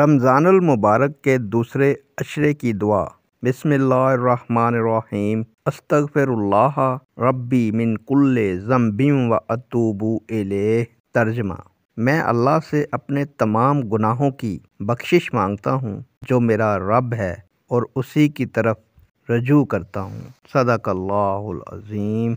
मुबारक के दूसरे अशरे की दुआ बसमीम अस्तफ़िरल्लाह रब्बी मिन कुल्ले ज़म्बिम व अतूबू एले तर्जमा मैं अल्लाह से अपने तमाम गुनाहों की बख्शिश मांगता हूँ जो मेरा रब है और उसी की तरफ रजू करता हूँ सदाकल्लाज़ीम